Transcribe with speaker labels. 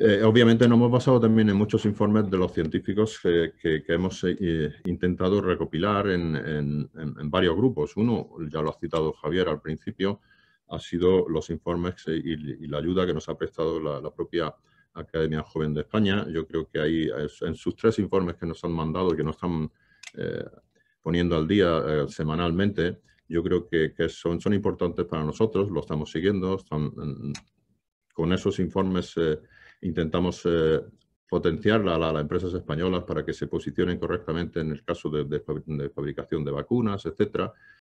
Speaker 1: Eh, obviamente nos hemos basado también en muchos informes de los científicos que, hemos eh, intentado recopilar en, varios grupos. Uno, ya lo ha citado Javier al principio, ha sido los informes eh, y, la ayuda que nos ha prestado la, propia Academia Joven de España. Yo creo que ahí, en sus tres informes que nos han mandado y que nos están poniendo al día semanalmente, yo creo que, son, son, importantes para nosotros, lo estamos siguiendo, están, con esos informes eh, intentamos eh, potenciar a, las empresas españolas para que se posicionen correctamente en el caso de, de fabricación de vacunas, etcétera,